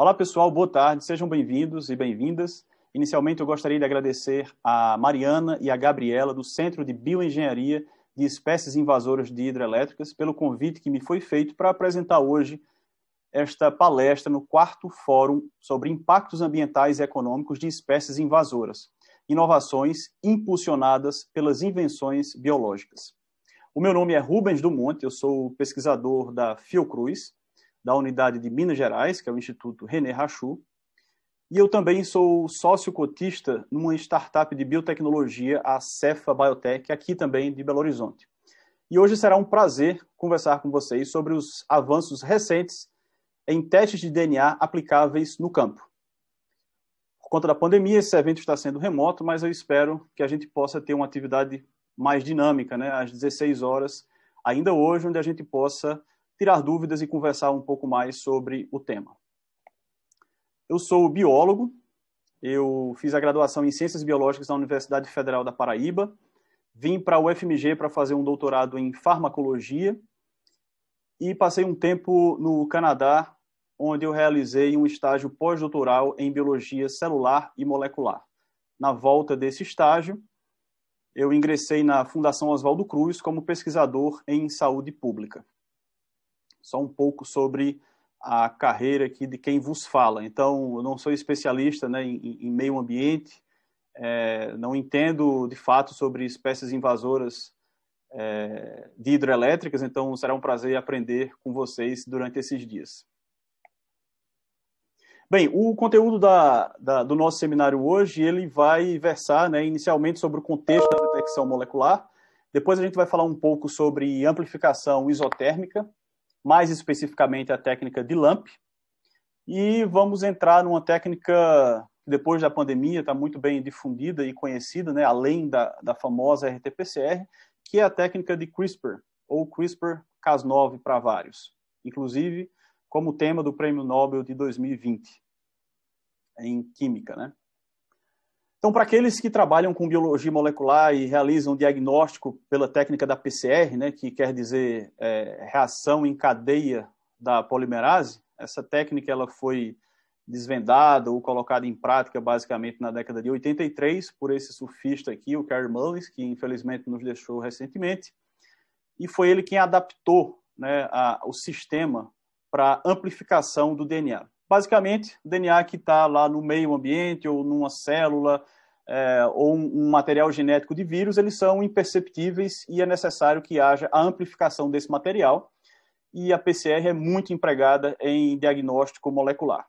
Olá, pessoal, boa tarde, sejam bem-vindos e bem-vindas. Inicialmente, eu gostaria de agradecer a Mariana e a Gabriela, do Centro de Bioengenharia de Espécies Invasoras de Hidrelétricas, pelo convite que me foi feito para apresentar hoje esta palestra no quarto Fórum sobre Impactos Ambientais e Econômicos de Espécies Invasoras, inovações impulsionadas pelas invenções biológicas. O meu nome é Rubens do Monte, eu sou pesquisador da Fiocruz, da unidade de Minas Gerais, que é o Instituto René Rachu, e eu também sou sócio cotista numa startup de biotecnologia, a Cefa Biotech, aqui também de Belo Horizonte. E hoje será um prazer conversar com vocês sobre os avanços recentes em testes de DNA aplicáveis no campo. Por conta da pandemia, esse evento está sendo remoto, mas eu espero que a gente possa ter uma atividade mais dinâmica, né, às 16 horas, ainda hoje, onde a gente possa tirar dúvidas e conversar um pouco mais sobre o tema. Eu sou biólogo, eu fiz a graduação em Ciências Biológicas na Universidade Federal da Paraíba, vim para a UFMG para fazer um doutorado em farmacologia e passei um tempo no Canadá, onde eu realizei um estágio pós-doutoral em biologia celular e molecular. Na volta desse estágio, eu ingressei na Fundação Oswaldo Cruz como pesquisador em saúde pública só um pouco sobre a carreira aqui de quem vos fala. Então, eu não sou especialista né, em, em meio ambiente, é, não entendo de fato sobre espécies invasoras é, de hidrelétricas, então será um prazer aprender com vocês durante esses dias. Bem, o conteúdo da, da, do nosso seminário hoje ele vai versar né, inicialmente sobre o contexto da detecção molecular, depois a gente vai falar um pouco sobre amplificação isotérmica, mais especificamente a técnica de LAMP. E vamos entrar numa técnica que depois da pandemia está muito bem difundida e conhecida, né, além da, da famosa RT-PCR, que é a técnica de CRISPR, ou CRISPR-Cas9 para vários, inclusive como tema do Prêmio Nobel de 2020 em Química, né? Então, para aqueles que trabalham com biologia molecular e realizam diagnóstico pela técnica da PCR, né, que quer dizer é, reação em cadeia da polimerase, essa técnica ela foi desvendada ou colocada em prática basicamente na década de 83 por esse surfista aqui, o Carl Mullis, que infelizmente nos deixou recentemente, e foi ele quem adaptou né, a, o sistema para amplificação do DNA. Basicamente, o DNA que está lá no meio ambiente ou numa célula é, ou um, um material genético de vírus, eles são imperceptíveis e é necessário que haja a amplificação desse material. E a PCR é muito empregada em diagnóstico molecular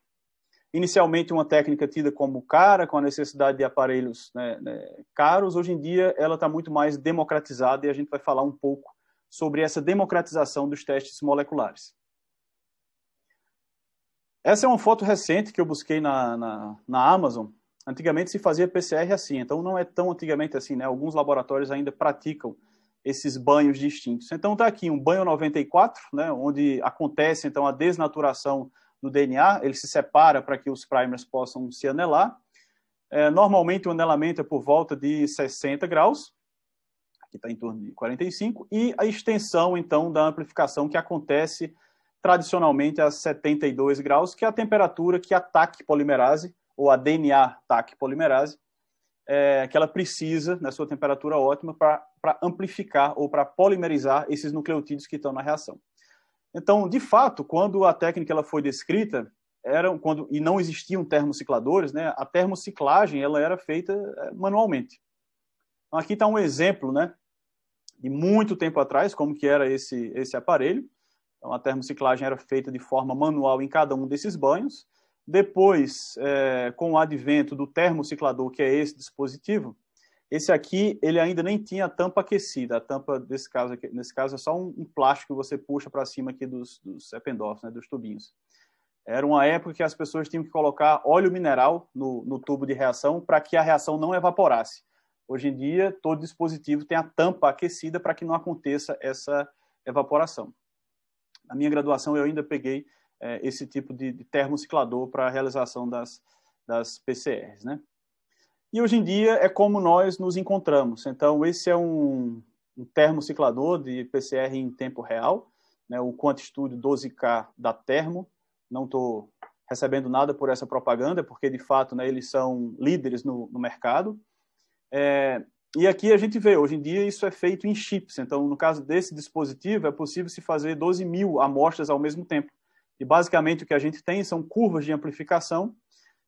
inicialmente uma técnica tida como cara, com a necessidade de aparelhos né, né, caros, hoje em dia ela está muito mais democratizada e a gente vai falar um pouco sobre essa democratização dos testes moleculares. Essa é uma foto recente que eu busquei na, na, na, Amazon. Antigamente se fazia PCR assim, então não é tão antigamente assim, né? Alguns laboratórios ainda praticam esses banhos distintos. Então está aqui um banho 94, né? Onde acontece então a desnaturação do DNA, ele se separa para que os primers possam se anelar. É, normalmente o anelamento é por volta de 60 graus, aqui está em torno de 45, e a extensão então da amplificação que acontece tradicionalmente a 72 graus, que é a temperatura que a TAC polimerase, ou a DNA TAC polimerase, é, que ela precisa na sua temperatura ótima para amplificar ou para polimerizar esses nucleotídeos que estão na reação. Então, de fato, quando a técnica ela foi descrita, eram quando e não existiam termocicladores, né? A termociclagem ela era feita é, manualmente. Então, aqui está um exemplo, né? De muito tempo atrás, como que era esse esse aparelho. Então, a termociclagem era feita de forma manual em cada um desses banhos. Depois, é, com o advento do termociclador, que é esse dispositivo, esse aqui ele ainda nem tinha a tampa aquecida. A tampa, desse caso aqui, nesse caso, é só um, um plástico que você puxa para cima aqui dos, dos né, dos tubinhos. Era uma época que as pessoas tinham que colocar óleo mineral no, no tubo de reação para que a reação não evaporasse. Hoje em dia, todo dispositivo tem a tampa aquecida para que não aconteça essa evaporação. A minha graduação eu ainda peguei é, esse tipo de, de termociclador para a realização das, das PCRs, né? E hoje em dia é como nós nos encontramos. Então, esse é um, um termociclador de PCR em tempo real, né, o QuantStudio 12K da Termo. Não estou recebendo nada por essa propaganda, porque de fato né, eles são líderes no, no mercado. É, e aqui a gente vê, hoje em dia isso é feito em chips. Então, no caso desse dispositivo, é possível se fazer 12 mil amostras ao mesmo tempo. E basicamente o que a gente tem são curvas de amplificação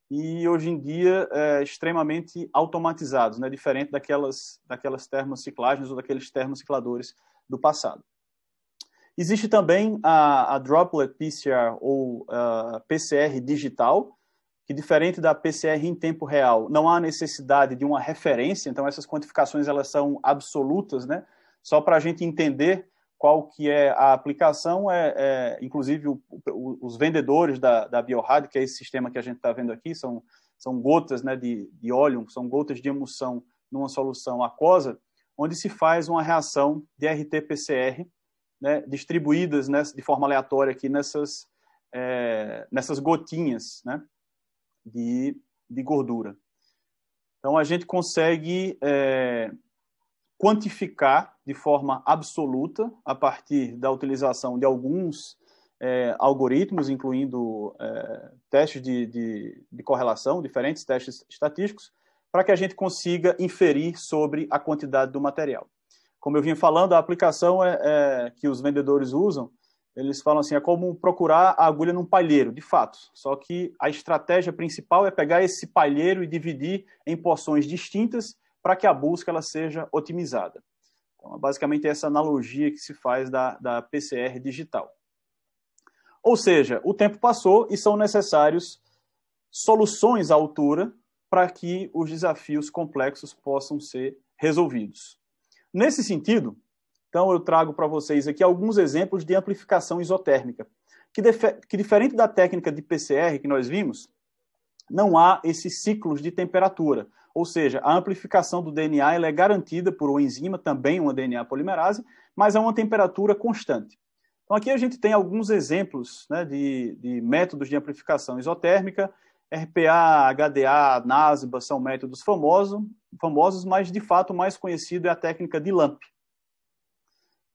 e hoje em dia é, extremamente automatizados, né? diferente daquelas, daquelas termociclagens ou daqueles termocicladores do passado. Existe também a, a droplet PCR ou uh, ah, PCR digital, que diferente da PCR em tempo real, não há necessidade de uma referência, então essas quantificações elas são absolutas, né? Só para a gente entender qual que é a aplicação, é, é inclusive o, o, os vendedores da, da BioRad, que é esse sistema que a gente está vendo aqui, são, são gotas né, de, de óleo, são gotas de emulsão numa solução aquosa, onde se faz uma reação de RT-PCR, né, distribuídas né, de forma aleatória aqui nessas, é, nessas gotinhas, né? de, de gordura. Então, a gente consegue é, quantificar de forma absoluta, a partir da utilização de alguns é, algoritmos, incluindo é, testes de, de, de correlação, diferentes testes estatísticos, para que a gente consiga inferir sobre a quantidade do material. Como eu vinha falando, a aplicação é, é que os vendedores usam eles falam assim, é como procurar a agulha num palheiro, de fato. Só que a estratégia principal é pegar esse palheiro e dividir em porções distintas para que a busca ela seja otimizada. Então, é basicamente, é essa analogia que se faz da, da PCR digital. Ou seja, o tempo passou e são necessários soluções à altura para que os desafios complexos possam ser resolvidos. Nesse sentido, então, eu trago para vocês aqui alguns exemplos de amplificação isotérmica, que, que, diferente da técnica de PCR que nós vimos, não há esses ciclos de temperatura. Ou seja, a amplificação do DNA é garantida por uma enzima, também uma DNA polimerase, mas a é uma temperatura constante. Então, aqui a gente tem alguns exemplos né, de, de métodos de amplificação isotérmica. RPA, HDA, NASBA são métodos famosos, famosos, mas de fato o mais conhecido é a técnica de LAMP,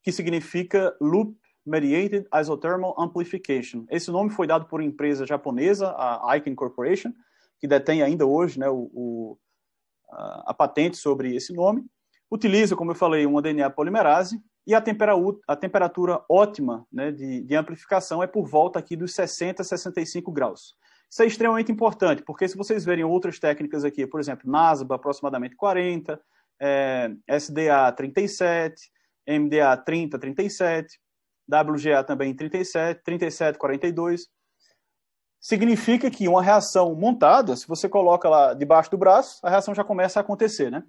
que significa Loop Mediated Isothermal Amplification. Esse nome foi dado por uma empresa japonesa, a Icon Corporation, que detém ainda hoje né, o, o, a, a patente sobre esse nome. Utiliza, como eu falei, uma DNA polimerase e a, tempera, a temperatura ótima né, de, de amplificação é por volta aqui dos 60, 65 graus. Isso é extremamente importante, porque se vocês verem outras técnicas aqui, por exemplo, NASBA aproximadamente 40, é, SDA 37, MDA 30, 37, WGA também 37, 37, 42. Significa que uma reação montada, se você coloca lá debaixo do braço, a reação já começa a acontecer, né?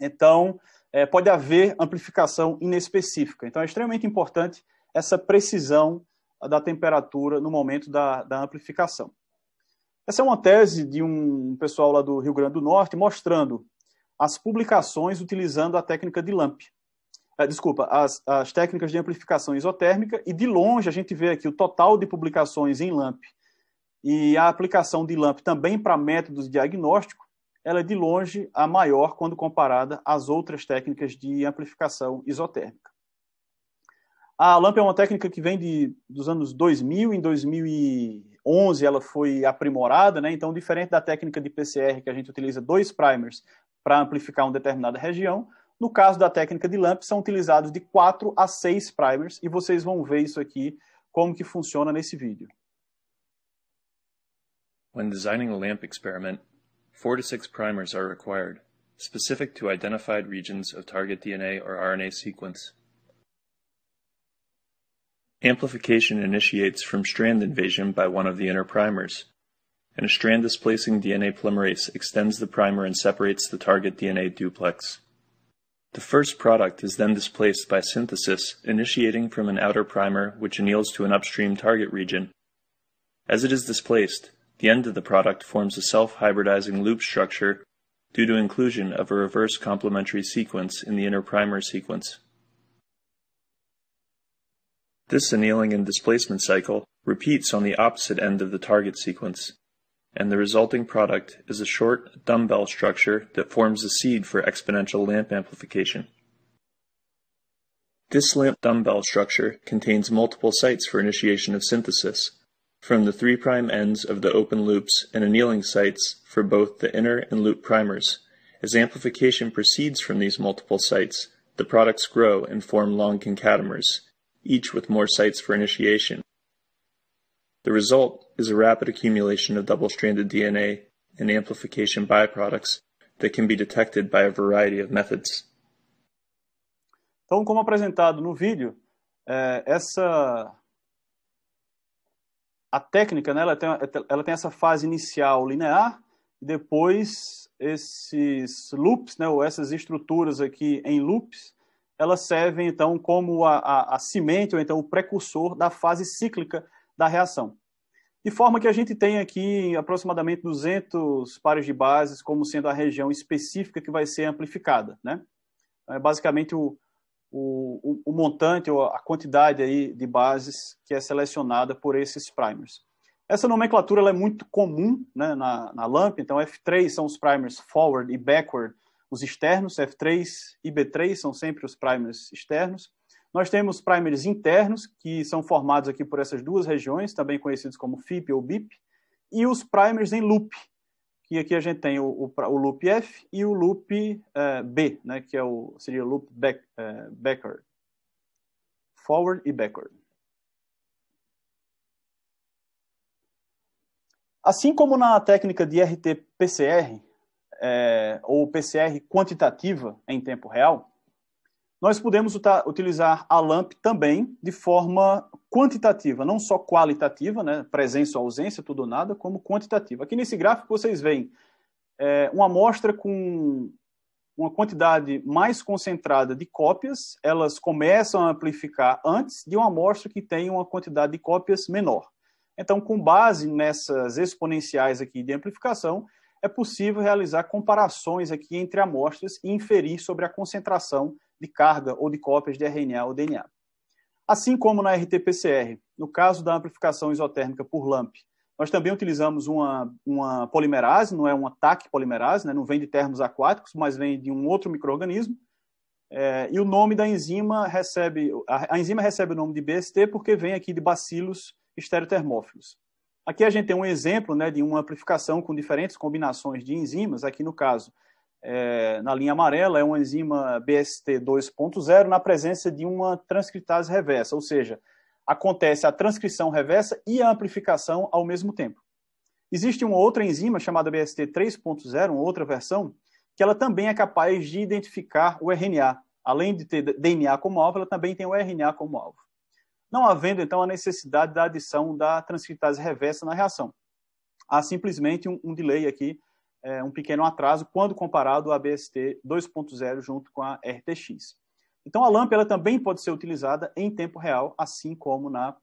Então, é, pode haver amplificação inespecífica. Então, é extremamente importante essa precisão da temperatura no momento da, da amplificação. Essa é uma tese de um pessoal lá do Rio Grande do Norte mostrando as publicações utilizando a técnica de LAMP, ah, desculpa, as, as técnicas de amplificação isotérmica, e de longe a gente vê aqui o total de publicações em LAMP e a aplicação de LAMP também para métodos de diagnóstico, ela é de longe a maior quando comparada às outras técnicas de amplificação isotérmica. A LAMP é uma técnica que vem de, dos anos 2000, em 2011 ela foi aprimorada, né? então diferente da técnica de PCR que a gente utiliza dois primers para amplificar uma determinada região, No caso da técnica de LAMP, são utilizados de 4 a 6 primers e vocês vão ver isso aqui, como que funciona nesse vídeo. When designing a LAMP experiment, 4 to 6 primers are required, specific to identified regions of target DNA or RNA sequence. Amplification initiates from strand invasion by one of the inner primers, and a strand displacing DNA polymerase extends the primer and separates the target DNA duplex. The first product is then displaced by synthesis, initiating from an outer primer which anneals to an upstream target region. As it is displaced, the end of the product forms a self-hybridizing loop structure due to inclusion of a reverse complementary sequence in the inner primer sequence. This annealing and displacement cycle repeats on the opposite end of the target sequence and the resulting product is a short dumbbell structure that forms the seed for exponential lamp amplification. This lamp dumbbell structure contains multiple sites for initiation of synthesis, from the 3' ends of the open loops and annealing sites for both the inner and loop primers. As amplification proceeds from these multiple sites, the products grow and form long concatamers, each with more sites for initiation. The result is a rapid accumulation of double-stranded DNA and amplification byproducts that can be detected by a variety of methods. Então, como apresentado no vídeo, é, essa a técnica, né, ela, tem, ela tem essa fase inicial linear e depois esses loops, né, ou essas estruturas aqui em loops, elas servem então como a, a, a semente ou então o precursor da fase cíclica da reação. De forma que a gente tem aqui aproximadamente 200 pares de bases como sendo a região específica que vai ser amplificada. Né? É basicamente o, o, o montante ou a quantidade aí de bases que é selecionada por esses primers. Essa nomenclatura é muito comum né, na, na LAMP, então F3 são os primers forward e backward, os externos, F3 e B3 são sempre os primers externos, nós temos primers internos, que são formados aqui por essas duas regiões, também conhecidos como FIP ou BIP, e os primers em loop, que aqui a gente tem o, o, o loop F e o loop eh, B, né, que é o, seria o loop back, eh, backward, forward e backward. Assim como na técnica de RT-PCR, é, eh, ou PCR quantitativa em tempo real, nós podemos utilizar a LAMP também de forma quantitativa, não só qualitativa, né, presença ou ausência, tudo ou nada, como quantitativa. Aqui nesse gráfico vocês veem é, uma amostra com uma quantidade mais concentrada de cópias, elas começam a amplificar antes de uma amostra que tem uma quantidade de cópias menor. Então, com base nessas exponenciais aqui de amplificação, é possível realizar comparações aqui entre amostras e inferir sobre a concentração de carga ou de cópias de RNA ou DNA. Assim como na RT-PCR, no caso da amplificação isotérmica por LAMP, nós também utilizamos uma, uma polimerase, não é um ataque polimerase, né? não vem de termos aquáticos, mas vem de um outro microorganismo. É, e o nome da enzima recebe, a, a, enzima recebe o nome de BST porque vem aqui de bacilos estereotermófilos. Aqui a gente tem um exemplo né, de uma amplificação com diferentes combinações de enzimas, aqui no caso é, na linha amarela, é uma enzima BST 2.0 na presença de uma transcriptase reversa, ou seja, acontece a transcrição reversa e a amplificação ao mesmo tempo. Existe uma outra enzima chamada BST 3.0, uma outra versão, que ela também é capaz de identificar o RNA. Além de ter DNA como alvo, ela também tem o RNA como alvo. Não havendo, então, a necessidade da adição da transcriptase reversa na reação. Há simplesmente um, um delay aqui é, um pequeno atraso quando comparado à BST 2.0 junto com a RTX. Então, a LAMP ela também pode ser utilizada em tempo real, assim como na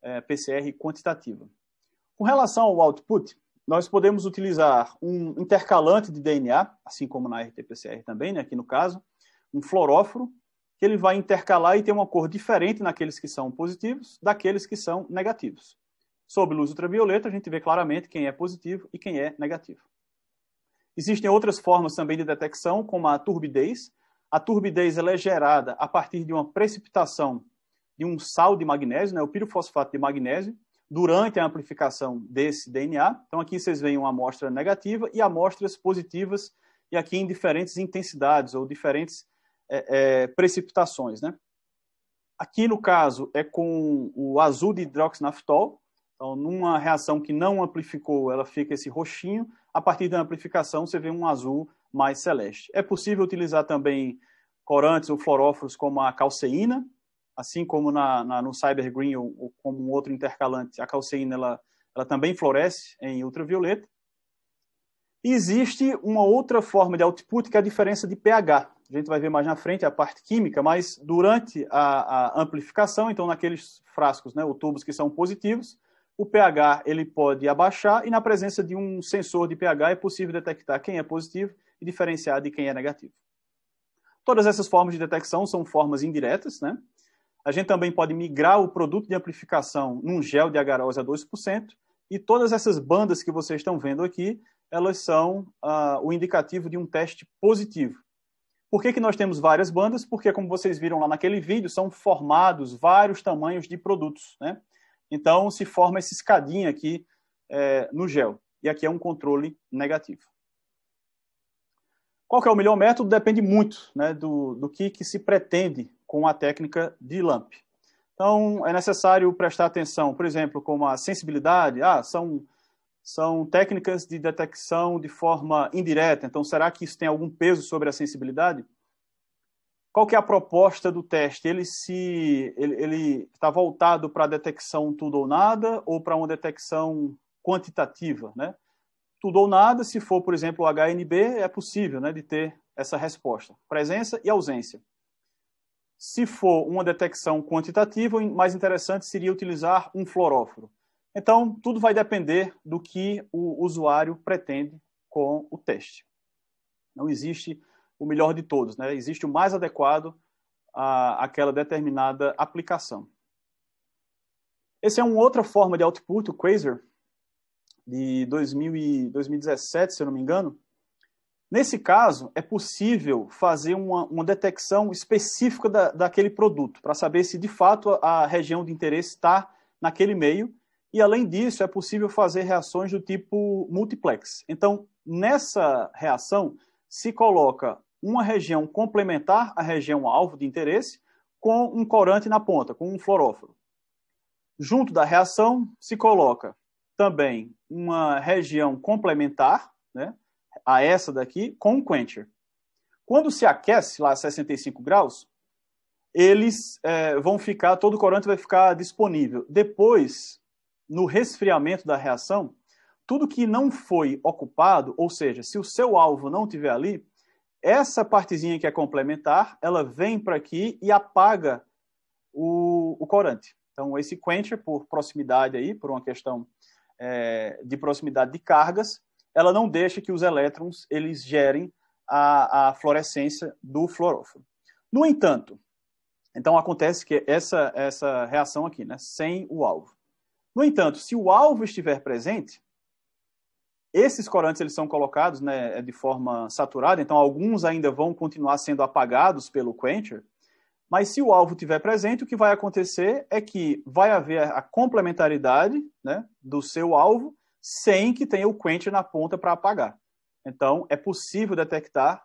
é, PCR quantitativa. Com relação ao output, nós podemos utilizar um intercalante de DNA, assim como na RT-PCR também, né, aqui no caso, um fluoróforo, que ele vai intercalar e ter uma cor diferente naqueles que são positivos daqueles que são negativos. Sob luz ultravioleta, a gente vê claramente quem é positivo e quem é negativo. Existem outras formas também de detecção, como a turbidez. A turbidez é gerada a partir de uma precipitação de um sal de magnésio, né, o pirofosfato de magnésio, durante a amplificação desse DNA. Então, aqui vocês veem uma amostra negativa e amostras positivas, e aqui em diferentes intensidades ou diferentes é, é, precipitações. Né? Aqui, no caso, é com o azul de hidroxinaftol, então, numa reação que não amplificou, ela fica esse roxinho. A partir da amplificação, você vê um azul mais celeste. É possível utilizar também corantes ou fluoróforos como a calceína, assim como na, na no Cyber Green ou, ou, como um outro intercalante, a calceína ela, ela também floresce em ultravioleta. E existe uma outra forma de output, que é a diferença de pH. A gente vai ver mais na frente a parte química, mas durante a, a amplificação, então naqueles frascos, né, ou tubos que são positivos, o pH ele pode abaixar e na presença de um sensor de pH é possível detectar quem é positivo e diferenciar de quem é negativo. Todas essas formas de detecção são formas indiretas, né? A gente também pode migrar o produto de amplificação num gel de agarose a 2%, e todas essas bandas que vocês estão vendo aqui, elas são ah, o indicativo de um teste positivo. Por que, que nós temos várias bandas? Porque, como vocês viram lá naquele vídeo, são formados vários tamanhos de produtos, né? Então, se forma essa escadinha aqui é, no gel. E aqui é um controle negativo. Qual é o melhor método? Depende muito né, do, do que, que se pretende com a técnica de LAMP. Então, é necessário prestar atenção, por exemplo, como a sensibilidade. Ah, são, são técnicas de detecção de forma indireta. Então, será que isso tem algum peso sobre a sensibilidade? Qual que é a proposta do teste? Ele se ele está voltado para a detecção tudo ou nada ou para uma detecção quantitativa, né? Tudo ou nada, se for, por exemplo, o HNB, é possível né, de ter essa resposta, presença e ausência. Se for uma detecção quantitativa, o mais interessante seria utilizar um fluoróforo. Então, tudo vai depender do que o usuário pretende com o teste. Não existe o melhor de todos, né? Existe o mais adequado à, àquela determinada aplicação. Essa é uma outra forma de output, o Quasar, de 2000 e 2017, se eu não me engano. Nesse caso, é possível fazer uma, uma detecção específica da, daquele produto, para saber se de fato a região de interesse está naquele meio. E além disso, é possível fazer reações do tipo multiplex. Então, nessa reação, se coloca uma região complementar à região alvo de interesse com um corante na ponta, com um fluoróforo. Junto da reação se coloca também uma região complementar né, a essa daqui com um quencher. Quando se aquece lá a 65 graus, eles é, vão ficar, todo o corante vai ficar disponível. Depois, no resfriamento da reação, tudo que não foi ocupado, ou seja, se o seu alvo não tiver ali, essa partezinha que é complementar, ela vem para aqui e apaga o, o corante. Então, esse quencher, por proximidade aí, por uma questão é, de proximidade de cargas, ela não deixa que os elétrons eles gerem a, a fluorescência do fluorófilo. No entanto, então acontece que essa, essa reação aqui, né, sem o alvo. No entanto, se o alvo estiver presente, esses corantes eles são colocados né, é de forma saturada, então alguns ainda vão continuar sendo apagados pelo quencher, mas se o alvo estiver presente, o que vai acontecer é que vai haver a complementaridade né, do seu alvo sem que tenha o quencher na ponta para apagar. Então, é possível detectar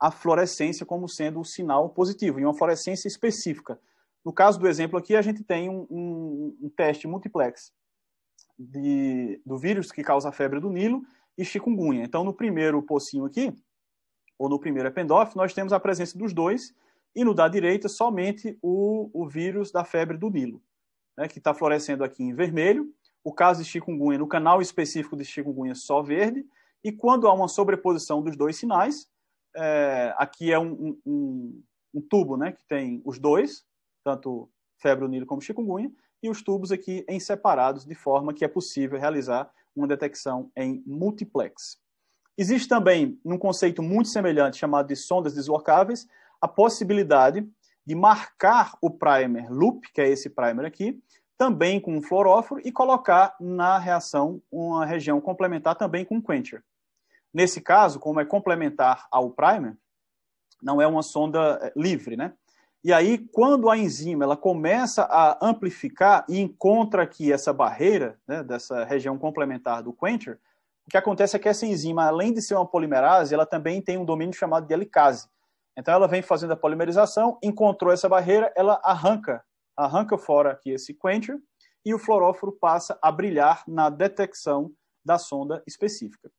a fluorescência como sendo um sinal positivo, e uma fluorescência específica. No caso do exemplo aqui, a gente tem um, um, um teste multiplex de, do vírus que causa a febre do Nilo e chikungunya. Então, no primeiro pocinho aqui, ou no primeiro ependófilo, nós temos a presença dos dois, e no da direita, somente o, o vírus da febre do Nilo, né, que está florescendo aqui em vermelho. O caso de chikungunya, no canal específico de chikungunya, só verde. E quando há uma sobreposição dos dois sinais, é, aqui é um, um, um, tubo né, que tem os dois, tanto febre do Nilo como chikungunya, e os tubos aqui em separados, de forma que é possível realizar uma detecção em multiplex. Existe também, num conceito muito semelhante chamado de sondas deslocáveis, a possibilidade de marcar o primer loop, que é esse primer aqui, também com um fluoróforo e colocar na reação uma região complementar também com um quencher. Nesse caso, como é complementar ao primer, não é uma sonda eh, livre, né? E aí, quando a enzima ela começa a amplificar e encontra aqui essa barreira né, dessa região complementar do quencher, o que acontece é que essa enzima, além de ser uma polimerase, ela também tem um domínio chamado de helicase. Então, ela vem fazendo a polimerização, encontrou essa barreira, ela arranca, arranca fora aqui esse quencher e o fluoróforo passa a brilhar na detecção da sonda específica.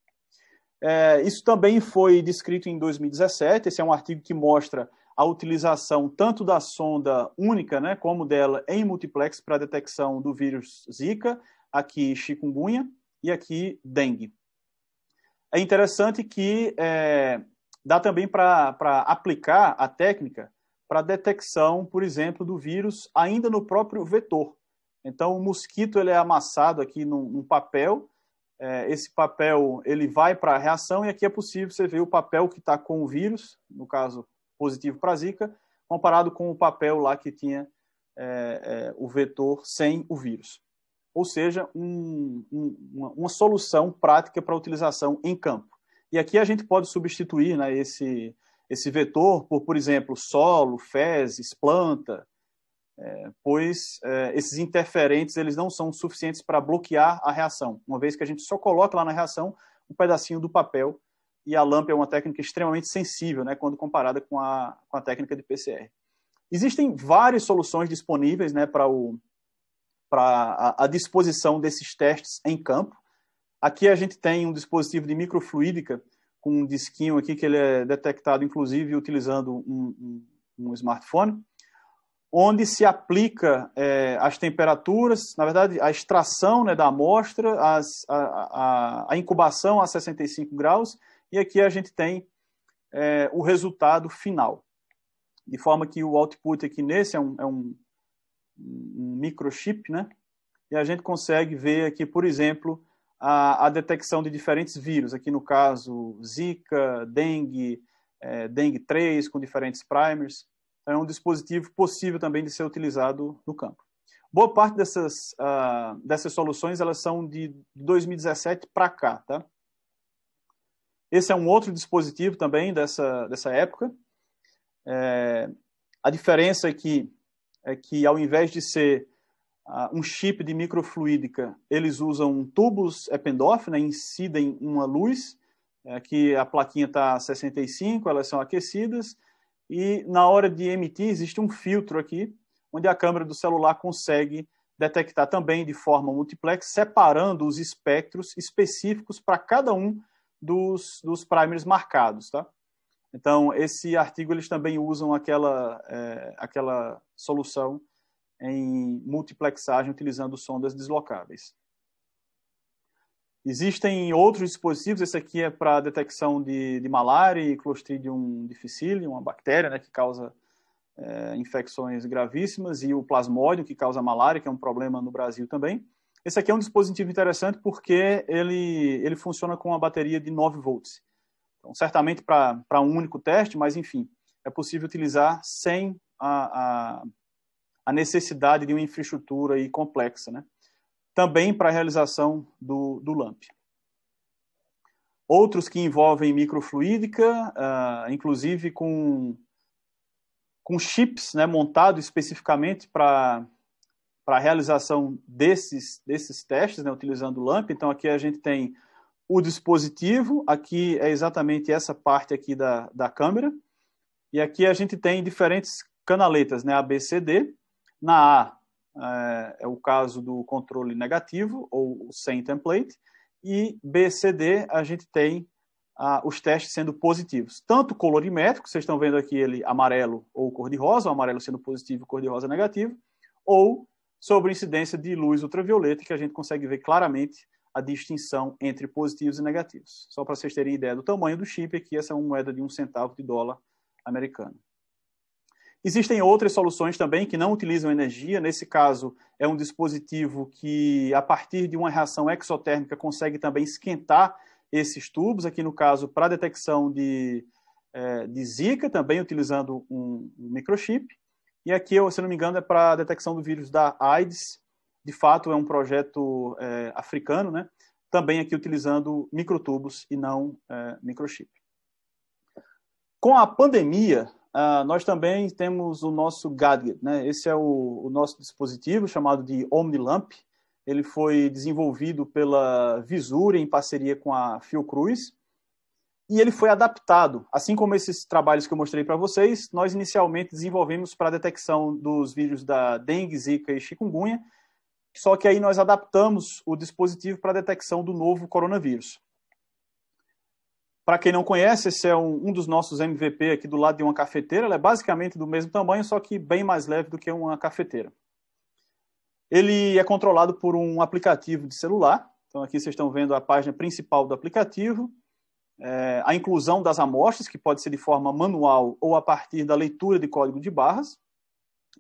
É, isso também foi descrito em 2017. Esse é um artigo que mostra a utilização tanto da sonda única, né, como dela em multiplex para detecção do vírus Zika, aqui chikungunya e aqui dengue. É interessante que é, dá também para aplicar a técnica para detecção, por exemplo, do vírus ainda no próprio vetor. Então, o mosquito ele é amassado aqui num, num papel, é, esse papel ele vai para a reação e aqui é possível você ver o papel que está com o vírus, no caso positivo para a Zika, comparado com o papel lá que tinha é, é, o vetor sem o vírus. Ou seja, um, um, uma, uma, solução prática para utilização em campo. E aqui a gente pode substituir né, esse, esse vetor por, por exemplo, solo, fezes, planta, é, pois é, esses interferentes eles não são suficientes para bloquear a reação, uma vez que a gente só coloca lá na reação um pedacinho do papel e a LAMP é uma técnica extremamente sensível, né, quando comparada com a, com a técnica de PCR. Existem várias soluções disponíveis né, para a, a disposição desses testes em campo. Aqui a gente tem um dispositivo de microfluídica com um disquinho aqui que ele é detectado, inclusive, utilizando um, um, um smartphone, onde se aplica é, as temperaturas, na verdade, a extração né, da amostra, as, a, a, a incubação a 65 graus e aqui a gente tem é, o resultado final. De forma que o output aqui nesse é um, é um, um microchip, né? E a gente consegue ver aqui, por exemplo, a, a, detecção de diferentes vírus. Aqui no caso, Zika, dengue, é, dengue 3, com diferentes primers. Então, é um dispositivo possível também de ser utilizado no campo. Boa parte dessas, uh, dessas soluções elas são de 2017 para cá, tá? Esse é um outro dispositivo também dessa, dessa época. É, a diferença é que, é que, ao invés de ser uh, um chip de microfluídica, eles usam tubos Eppendorf, né, incidem uma luz, é, que a plaquinha está a 65, elas são aquecidas, e na hora de emitir existe um filtro aqui, onde a câmera do celular consegue detectar também de forma multiplex, separando os espectros específicos para cada um dos, dos primers marcados, tá? Então, esse artigo eles também usam aquela, é, aquela solução em multiplexagem utilizando sondas deslocáveis. Existem outros dispositivos, esse aqui é para detecção de, de malária e Clostridium difficile, uma bactéria né, que causa é, infecções gravíssimas, e o plasmódio, que causa malária, que é um problema no Brasil também. Esse aqui é um dispositivo interessante porque ele, ele funciona com uma bateria de 9 volts. Então, certamente para um único teste, mas enfim, é possível utilizar sem a, a, a necessidade de uma infraestrutura aí complexa, né? também para a realização do, do LAMP. Outros que envolvem microfluídica, uh, inclusive com, com chips né, montados especificamente para para a realização desses, desses testes, né, utilizando o LAMP. Então, aqui a gente tem o dispositivo, aqui é exatamente essa parte aqui da, da câmera, e aqui a gente tem diferentes canaletas, né, A, B, C, D. Na A é, é o caso do controle negativo, ou sem template, e B, C, D a gente tem ah, os testes sendo positivos. Tanto colorimétrico, vocês estão vendo aqui ele amarelo ou cor-de-rosa, o amarelo sendo positivo, cor-de-rosa negativo, ou sobre incidência de luz ultravioleta, que a gente consegue ver claramente a distinção entre positivos e negativos. Só para vocês terem ideia do tamanho do chip, aqui essa é uma moeda de um centavo de dólar americano. Existem outras soluções também que não utilizam energia. Nesse caso, é um dispositivo que, a partir de uma reação exotérmica, consegue também esquentar esses tubos. Aqui, no caso, para detecção de, eh, de Zika, também utilizando um microchip. E aqui, se não me engano, é para a detecção do vírus da AIDS. De fato, é um projeto é, africano, né? Também aqui utilizando microtubos e não é, microchip. Com a pandemia, uh, nós também temos o nosso gadget, né? Esse é o, o nosso dispositivo chamado de OmniLamp. Ele foi desenvolvido pela Visura em parceria com a Fiocruz e ele foi adaptado. Assim como esses trabalhos que eu mostrei para vocês, nós inicialmente desenvolvemos para a detecção dos vírus da dengue, zika e chikungunya, só que aí nós adaptamos o dispositivo para a detecção do novo coronavírus. Para quem não conhece, esse é um, um, dos nossos MVP aqui do lado de uma cafeteira. Ela é basicamente do mesmo tamanho, só que bem mais leve do que uma cafeteira. Ele é controlado por um aplicativo de celular. Então aqui vocês estão vendo a página principal do aplicativo é, a inclusão das amostras, que pode ser de forma manual ou a partir da leitura de código de barras.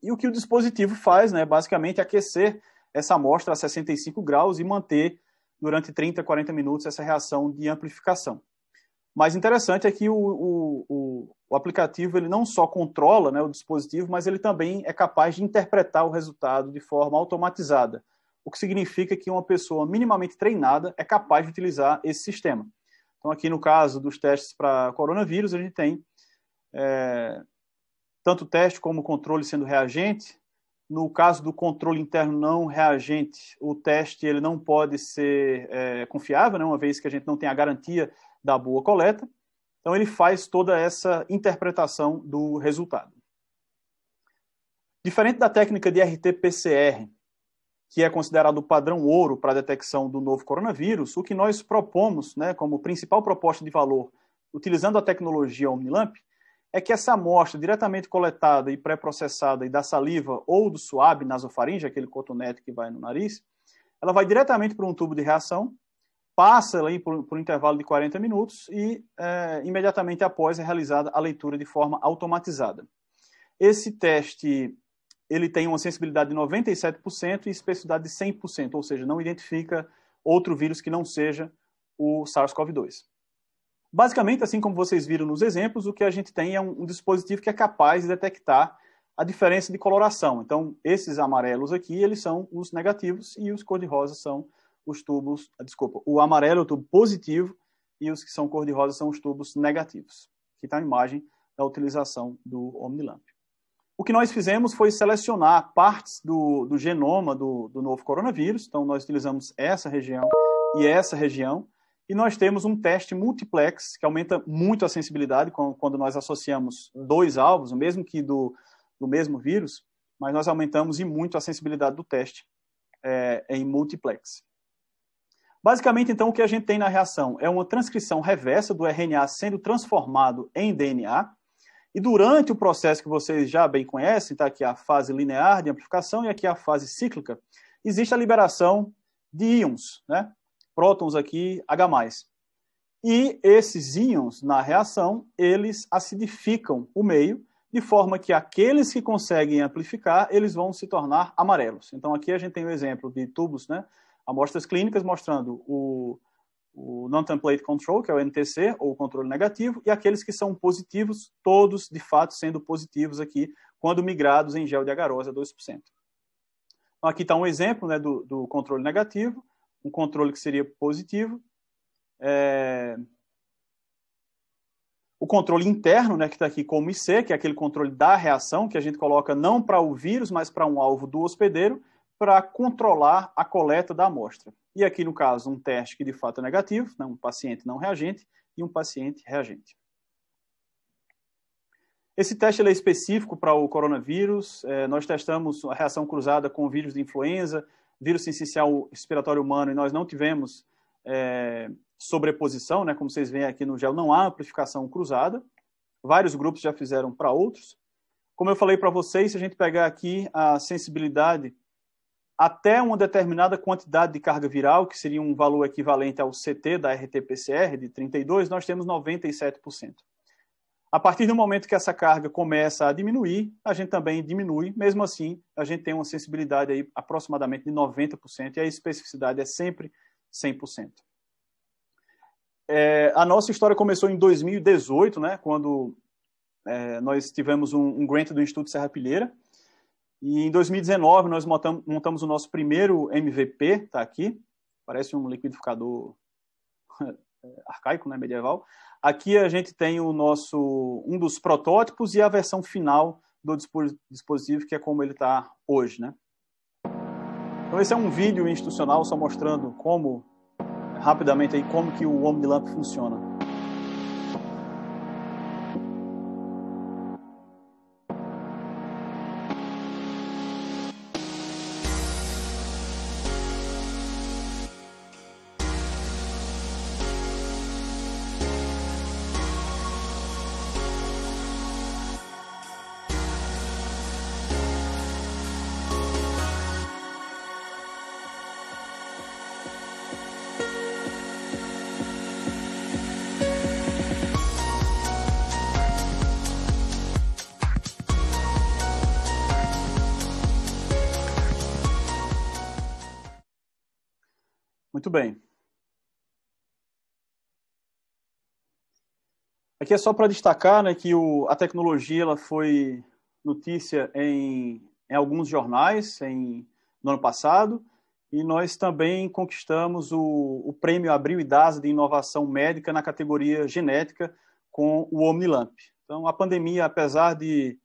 E o que o dispositivo faz, né, basicamente, é aquecer essa amostra a 65 graus e manter durante 30, 40 minutos essa reação de amplificação. Mais interessante é que o, o, o, o aplicativo ele não só controla né, o dispositivo, mas ele também é capaz de interpretar o resultado de forma automatizada, o que significa que uma pessoa minimamente treinada é capaz de utilizar esse sistema. Então, aqui no caso dos testes para coronavírus, a gente tem é, tanto teste como controle sendo reagente. No caso do controle interno não reagente, o teste ele não pode ser é, confiável, né, uma vez que a gente não tem a garantia da boa coleta. Então, ele faz toda essa interpretação do resultado. Diferente da técnica de RT-PCR, que é considerado o padrão ouro para a detecção do novo coronavírus, o que nós propomos né, como principal proposta de valor, utilizando a tecnologia Omnilamp, é que essa amostra diretamente coletada e pré-processada da saliva ou do suave nasofaringe, aquele cotonete que vai no nariz, ela vai diretamente para um tubo de reação, passa ali por, por um intervalo de 40 minutos e é, imediatamente após é realizada a leitura de forma automatizada. Esse teste ele tem uma sensibilidade de 97% e especificidade de 100%, ou seja, não identifica outro vírus que não seja o SARS-CoV-2. Basicamente, assim como vocês viram nos exemplos, o que a gente tem é um, um, dispositivo que é capaz de detectar a diferença de coloração. Então, esses amarelos aqui, eles são os negativos e os cor-de-rosa são os tubos, ah, desculpa, o amarelo é o tubo positivo e os que são cor-de-rosa são os tubos negativos. Aqui está a imagem da utilização do Omnilamp. O que nós fizemos foi selecionar partes do, do genoma do, do novo coronavírus, então nós utilizamos essa região e essa região, e nós temos um teste multiplex, que aumenta muito a sensibilidade quando nós associamos dois alvos, o mesmo que do, do mesmo vírus, mas nós aumentamos e muito a sensibilidade do teste é, em multiplex. Basicamente, então, o que a gente tem na reação é uma transcrição reversa do RNA sendo transformado em DNA, e durante o processo que vocês já bem conhecem, está aqui a fase linear de amplificação e aqui a fase cíclica, existe a liberação de íons, né? prótons aqui, H+. E esses íons, na reação, eles acidificam o meio, de forma que aqueles que conseguem amplificar, eles vão se tornar amarelos. Então aqui a gente tem o um exemplo de tubos, né? amostras clínicas mostrando o o Non-Template Control, que é o NTC, ou o controle negativo, e aqueles que são positivos, todos de fato sendo positivos aqui, quando migrados em gel de agarose a 2%. Então, aqui está um exemplo né, do, do, controle negativo, um controle que seria positivo. É... O controle interno, né, que está aqui como IC, que é aquele controle da reação, que a gente coloca não para o vírus, mas para um alvo do hospedeiro, para controlar a coleta da amostra. E aqui, no caso, um teste que de fato é negativo, né, um paciente não reagente e um paciente reagente. Esse teste é específico para o coronavírus. É, nós testamos a reação cruzada com vírus de influenza, vírus essencial respiratório humano, e nós não tivemos é, sobreposição, né? como vocês veem aqui no gel, não há amplificação cruzada. Vários grupos já fizeram para outros. Como eu falei para vocês, se a gente pegar aqui a sensibilidade até uma determinada quantidade de carga viral, que seria um valor equivalente ao CT da RT-PCR de 32, nós temos 97%. A partir do momento que essa carga começa a diminuir, a gente também diminui, mesmo assim, a gente tem uma sensibilidade aí aproximadamente de 90% e a especificidade é sempre 100%. É, a nossa história começou em 2018, né, quando é, nós tivemos um, um grant do Instituto Serra Pilheira, e em 2019 nós montamos, montamos o nosso primeiro MVP, está aqui, parece um liquidificador arcaico, né, medieval. Aqui a gente tem o nosso um dos protótipos e a versão final do dispositivo que é como ele está hoje, né? Então esse é um vídeo institucional só mostrando como rapidamente aí como que o OmniLamp funciona. bem. Aqui é só para destacar né, que o, a tecnologia ela foi notícia em, em alguns jornais em, no ano passado e nós também conquistamos o, o prêmio Abril e DAS de Inovação Médica na categoria genética com o Omnilamp. Então, a pandemia, apesar de,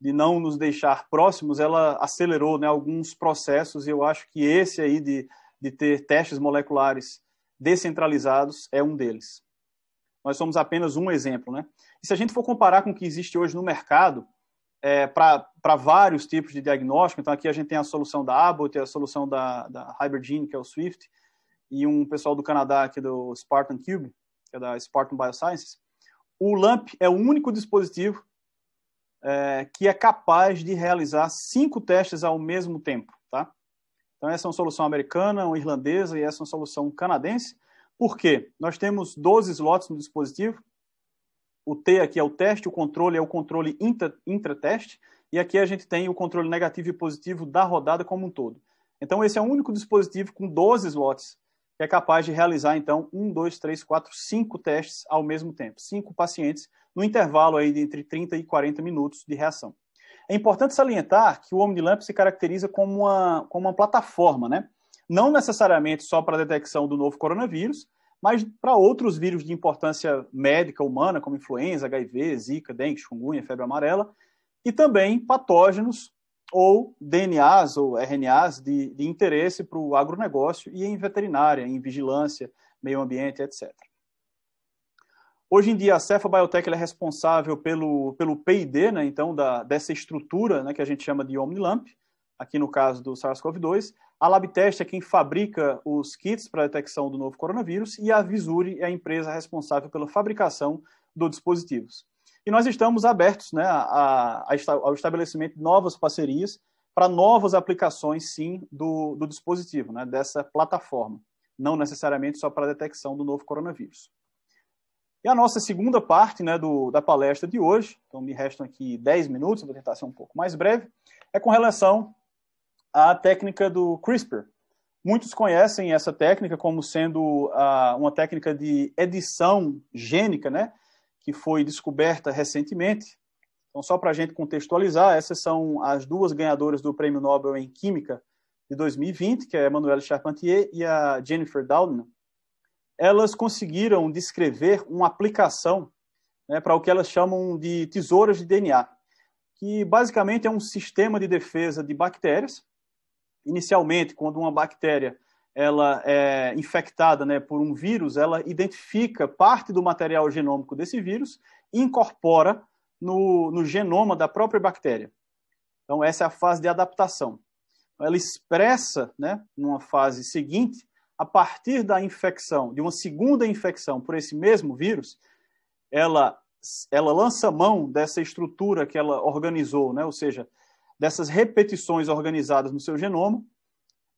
de não nos deixar próximos, ela acelerou né, alguns processos e eu acho que esse aí de de ter testes moleculares descentralizados é um deles. Nós somos apenas um exemplo, né? E se a gente for comparar com o que existe hoje no mercado, é, para vários tipos de diagnóstico, então aqui a gente tem a solução da Abbott, a solução da, da Hybergene, que é o Swift, e um pessoal do Canadá aqui do Spartan Cube, que é da Spartan Biosciences, o LAMP é o único dispositivo é, que é capaz de realizar cinco testes ao mesmo tempo. Então, essa é uma solução americana, uma irlandesa e essa é uma solução canadense. Por quê? Nós temos 12 slots no dispositivo. O T aqui é o teste, o controle é o controle intra-teste. e aqui a gente tem o controle negativo e positivo da rodada como um todo. Então, esse é o único dispositivo com 12 slots que é capaz de realizar, então, um, dois, três, quatro, cinco testes ao mesmo tempo. Cinco pacientes no intervalo aí de entre 30 e 40 minutos de reação. É importante salientar que o OmniLamp se caracteriza como uma, como uma plataforma, né? não necessariamente só para a detecção do novo coronavírus, mas para outros vírus de importância médica humana, como influenza, HIV, zika, dengue, chikungunya, febre amarela, e também patógenos ou DNAs ou RNAs de, de interesse para o agronegócio e em veterinária, em vigilância, meio ambiente, etc. Hoje em dia, a Cefa Biotech é responsável pelo, pelo P&D, né, então, da, dessa estrutura né, que a gente chama de OmniLamp, aqui no caso do SARS-CoV-2. A LabTest é quem fabrica os kits para detecção do novo coronavírus e a Visuri é a empresa responsável pela fabricação dos dispositivos. E nós estamos abertos né, a, a, ao estabelecimento de novas parcerias para novas aplicações, sim, do, do dispositivo, né, dessa plataforma, não necessariamente só para a detecção do novo coronavírus. E a nossa segunda parte né, do, da palestra de hoje, então me restam aqui 10 minutos, vou tentar ser um pouco mais breve, é com relação à técnica do CRISPR. Muitos conhecem essa técnica como sendo ah, uma técnica de edição gênica, né, que foi descoberta recentemente. Então, só para a gente contextualizar, essas são as duas ganhadoras do Prêmio Nobel em Química de 2020, que é a Emmanuelle Charpentier e a Jennifer Doudna elas conseguiram descrever uma aplicação né, para o que elas chamam de tesouras de DNA, que basicamente é um sistema de defesa de bactérias. Inicialmente, quando uma bactéria ela é infectada né, por um vírus, ela identifica parte do material genômico desse vírus e incorpora no, no genoma da própria bactéria. Então, essa é a fase de adaptação. Ela expressa, né, numa fase seguinte, a partir da infecção, de uma segunda infecção por esse mesmo vírus, ela, ela lança mão dessa estrutura que ela organizou, né? ou seja, dessas repetições organizadas no seu genoma,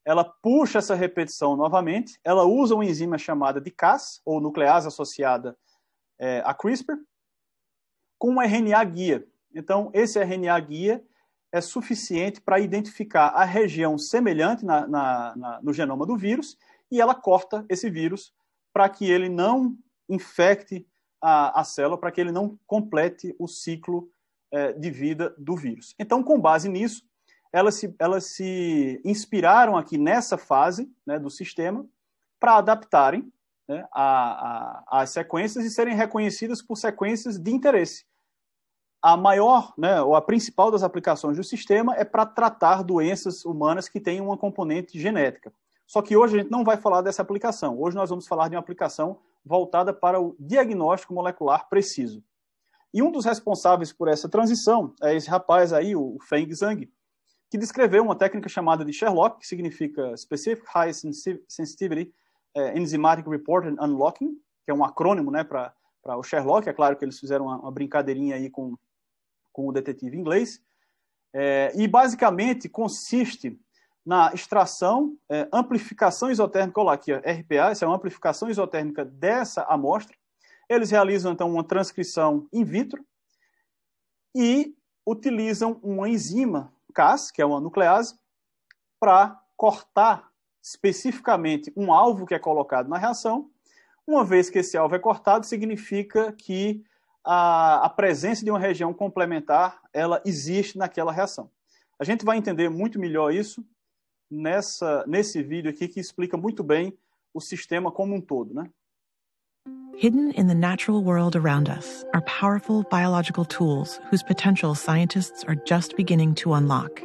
ela puxa essa repetição novamente, ela usa uma enzima chamada de Cas, ou nuclease associada é, a CRISPR, com um RNA guia. Então, esse RNA guia é suficiente para identificar a região semelhante na, na, na, no genoma do vírus e ela corta esse vírus para que ele não infecte a, a célula, para que ele não complete o ciclo é, de vida do vírus. Então, com base nisso, elas se, elas se inspiraram aqui nessa fase né, do sistema para adaptarem né, a, a, as sequências e serem reconhecidas por sequências de interesse. A maior, né, ou a principal das aplicações do sistema é para tratar doenças humanas que têm uma componente genética. Só que hoje a gente não vai falar dessa aplicação. Hoje nós vamos falar de uma aplicação voltada para o diagnóstico molecular preciso. E um dos responsáveis por essa transição é esse rapaz aí, o Feng Zhang, que descreveu uma técnica chamada de Sherlock, que significa Specific High Sensitivity eh, Enzymatic Report Unlocking, que é um acrônimo né, para o Sherlock. É claro que eles fizeram uma, uma brincadeirinha aí com, com o detetive inglês. É, e basicamente consiste na extração, é, amplificação isotérmica, olha aqui, RPA, essa é uma amplificação isotérmica dessa amostra. Eles realizam, então, uma transcrição in vitro e utilizam uma enzima Cas, que é uma nuclease, para cortar especificamente um alvo que é colocado na reação. Uma vez que esse alvo é cortado, significa que a, a presença de uma região complementar ela existe naquela reação. A gente vai entender muito melhor isso nessa, nesse vídeo aqui que explica muito bem o sistema como um todo, né? Hidden in the natural world around us are powerful biological tools whose potential scientists are just beginning to unlock.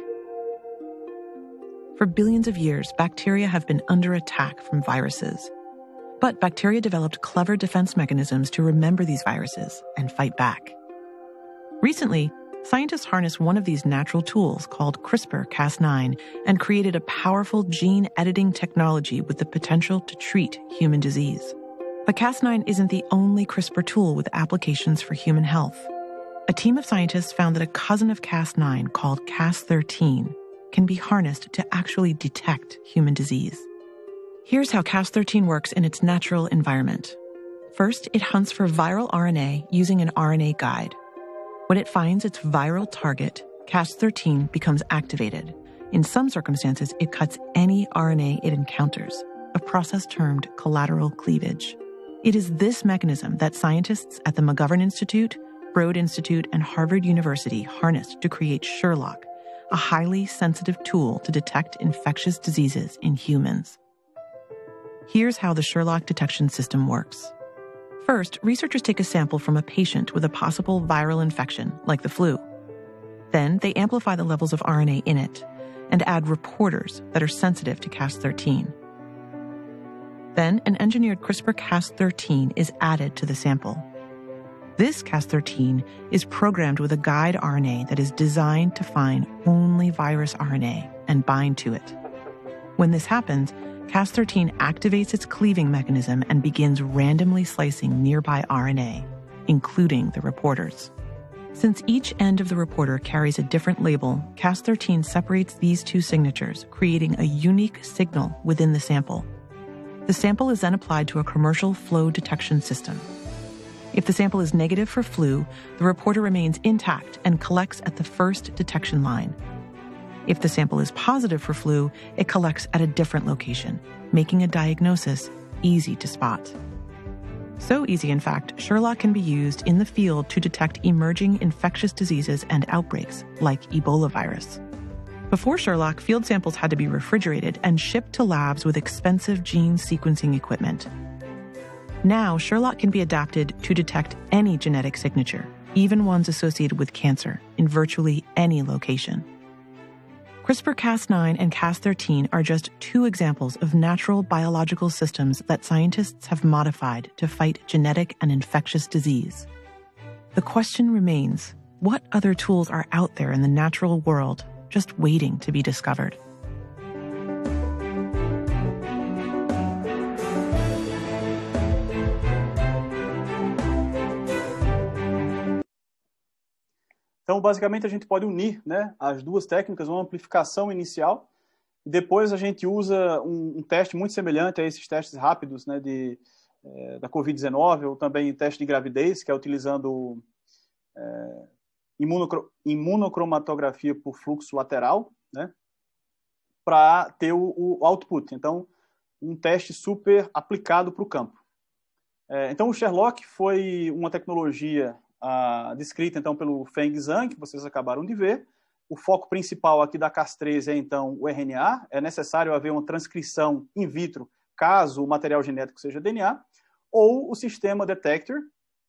For billions of years, bacteria have been under attack from viruses. But bacteria developed clever defense mechanisms to remember these viruses and fight back. Recently, Scientists harnessed one of these natural tools called CRISPR Cas9 and created a powerful gene editing technology with the potential to treat human disease. But Cas9 isn't the only CRISPR tool with applications for human health. A team of scientists found that a cousin of Cas9 called Cas13 can be harnessed to actually detect human disease. Here's how Cas13 works in its natural environment. First, it hunts for viral RNA using an RNA guide. When it finds its viral target, Cas13 becomes activated. In some circumstances, it cuts any RNA it encounters, a process termed collateral cleavage. It is this mechanism that scientists at the McGovern Institute, Broad Institute, and Harvard University harnessed to create Sherlock, a highly sensitive tool to detect infectious diseases in humans. Here's how the Sherlock detection system works. First, researchers take a sample from a patient with a possible viral infection, like the flu. Then, they amplify the levels of RNA in it and add reporters that are sensitive to Cas13. Then, an engineered CRISPR Cas13 is added to the sample. This Cas13 is programmed with a guide RNA that is designed to find only virus RNA and bind to it. When this happens, Cas13 activates its cleaving mechanism and begins randomly slicing nearby RNA, including the reporters. Since each end of the reporter carries a different label, Cas13 separates these two signatures, creating a unique signal within the sample. The sample is then applied to a commercial flow detection system. If the sample is negative for flu, the reporter remains intact and collects at the first detection line, if the sample is positive for flu, it collects at a different location, making a diagnosis easy to spot. So easy, in fact, Sherlock can be used in the field to detect emerging infectious diseases and outbreaks, like Ebola virus. Before Sherlock, field samples had to be refrigerated and shipped to labs with expensive gene sequencing equipment. Now, Sherlock can be adapted to detect any genetic signature, even ones associated with cancer, in virtually any location. CRISPR Cas9 and Cas13 are just two examples of natural biological systems that scientists have modified to fight genetic and infectious disease. The question remains what other tools are out there in the natural world just waiting to be discovered? Então, basicamente, a gente pode unir né, as duas técnicas, uma amplificação inicial, e depois a gente usa um, um teste muito semelhante a esses testes rápidos né, de, é, da Covid-19, ou também teste de gravidez, que é utilizando é, imunocro, imunocromatografia por fluxo lateral, né, para ter o, o output. Então, um teste super aplicado para o campo. É, então, o Sherlock foi uma tecnologia descrita então pelo Feng Zhang, que vocês acabaram de ver. O foco principal aqui da Cas3 é então o RNA. É necessário haver uma transcrição in vitro, caso o material genético seja DNA, ou o sistema Detector,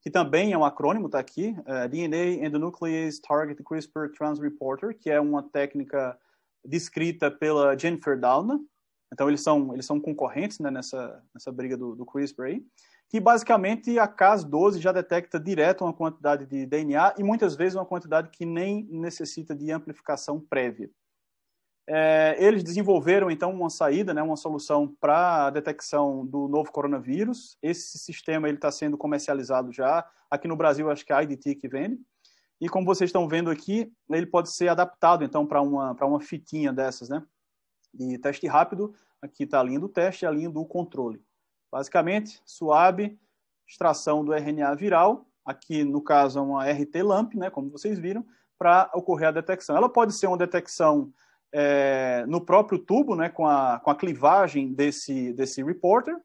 que também é um acrônimo, está aqui, é, DNA Endonuclease Target CRISPR Transreporter, que é uma técnica descrita pela Jennifer Doudna. Então eles são eles são concorrentes né, nessa nessa briga do, do CRISPR aí que basicamente a Cas12 já detecta direto uma quantidade de DNA e muitas vezes uma quantidade que nem necessita de amplificação prévia. É, eles desenvolveram então uma saída, né, uma solução para a detecção do novo coronavírus. Esse sistema ele está sendo comercializado já aqui no Brasil, acho que é a IDT que vende. E como vocês estão vendo aqui, ele pode ser adaptado então para uma para uma fitinha dessas, né, de teste rápido. Aqui está a linha do teste, e a linha do controle. Basicamente, suave, extração do RNA viral, aqui no caso é uma RT-LAMP, né, como vocês viram, para ocorrer a detecção. Ela pode ser uma detecção é, no próprio tubo, né, com, a, com a clivagem desse, desse reporter,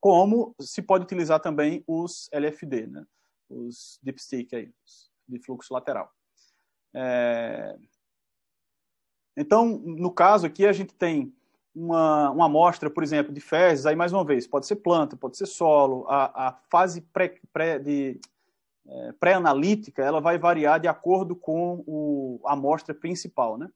como se pode utilizar também os LFD, né, os dipstick aí, os de fluxo lateral. É... Então, no caso aqui, a gente tem uma, uma amostra, por exemplo, de fezes, aí mais uma vez, pode ser planta, pode ser solo, a, a fase pré, pré, de, é, pré-analítica ela vai variar de acordo com o, a amostra principal. Né?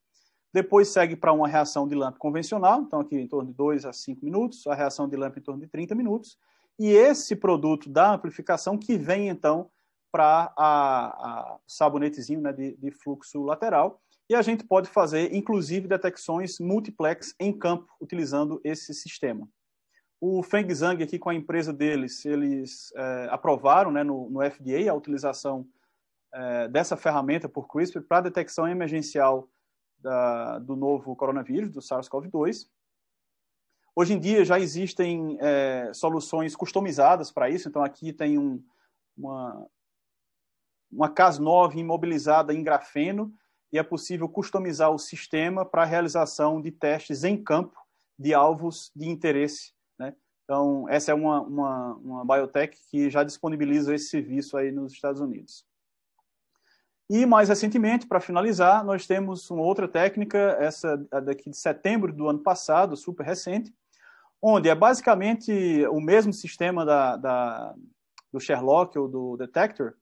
Depois segue para uma reação de LAMP convencional, então aqui em torno de 2 a 5 minutos, a reação de LAMP em torno de 30 minutos, e esse produto da amplificação que vem então para a, a sabonetezinho né, de, de fluxo lateral, e a gente pode fazer, inclusive, detecções multiplex em campo, utilizando esse sistema. O Feng Zhang, aqui com a empresa deles, eles é, aprovaram né, no, no, FDA a utilização é, dessa ferramenta por CRISPR para detecção emergencial da, do novo coronavírus, do SARS-CoV-2. Hoje em dia já existem é, soluções customizadas para isso, então aqui tem um, uma, uma Cas9 imobilizada em grafeno, e é possível customizar o sistema para a realização de testes em campo de alvos de interesse. Né? Então, essa é uma, uma, uma biotech que já disponibiliza esse serviço aí nos Estados Unidos. E mais recentemente, para finalizar, nós temos uma outra técnica, essa daqui de setembro do ano passado, super recente, onde é basicamente o mesmo sistema da, da do Sherlock ou do Detector,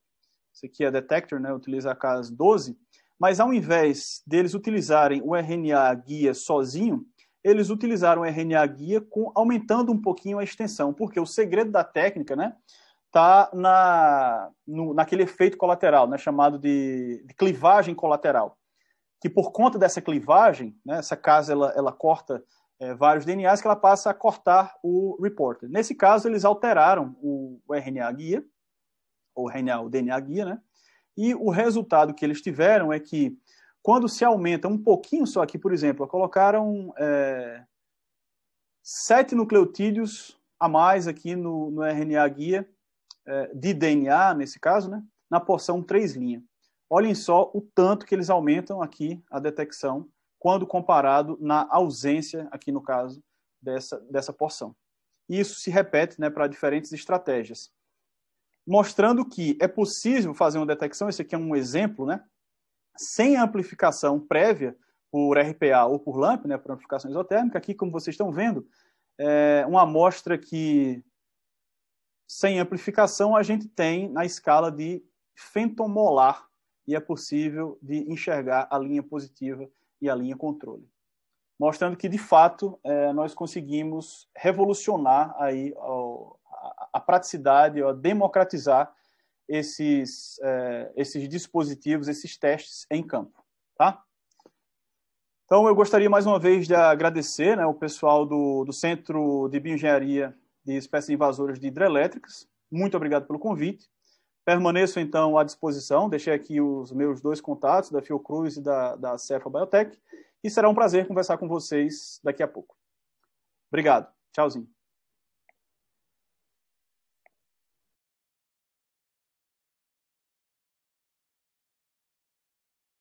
esse aqui é Detector, né, utiliza a CAS 12, mas ao invés deles utilizarem o RNA guia sozinho, eles utilizaram o RNA guia com, aumentando um pouquinho a extensão, porque o segredo da técnica, né, tá na naquele efeito colateral, né, chamado de, de, clivagem colateral, que por conta dessa clivagem, né, essa casa ela, ela corta é, vários DNAs que ela passa a cortar o reporter. Nesse caso, eles alteraram o, o RNA guia, ou RNA, o DNA guia, né, e o resultado que eles tiveram é que, quando se aumenta um pouquinho só aqui, por exemplo, colocaram é, sete nucleotídeos a mais aqui no, no RNA guia, é, de DNA, nesse caso, né, na porção 3 linha. Olhem só o tanto que eles aumentam aqui a detecção quando comparado na ausência, aqui no caso, dessa, dessa porção. E isso se repete né, para diferentes estratégias mostrando que é possível fazer uma detecção, esse aqui é um exemplo, né? Sem amplificação prévia por RPA ou por LAMP, né, por amplificação isotérmica, aqui, como vocês estão vendo, é uma amostra que, sem amplificação, a gente tem na escala de fentomolar e é possível de enxergar a linha positiva e a linha controle. Mostrando que, de fato, é, nós conseguimos revolucionar aí a praticidade, a democratizar esses, é, esses dispositivos, esses testes em campo. Tá? Então, eu gostaria mais uma vez de agradecer né, o pessoal do, do Centro de Bioengenharia de Espécies Invasoras de Hidrelétricas. Muito obrigado pelo convite. Permaneço, então, à disposição. Deixei aqui os meus dois contatos, da Fiocruz e da, da Cefa Biotech. E será um prazer conversar com vocês daqui a pouco. Obrigado. Tchauzinho.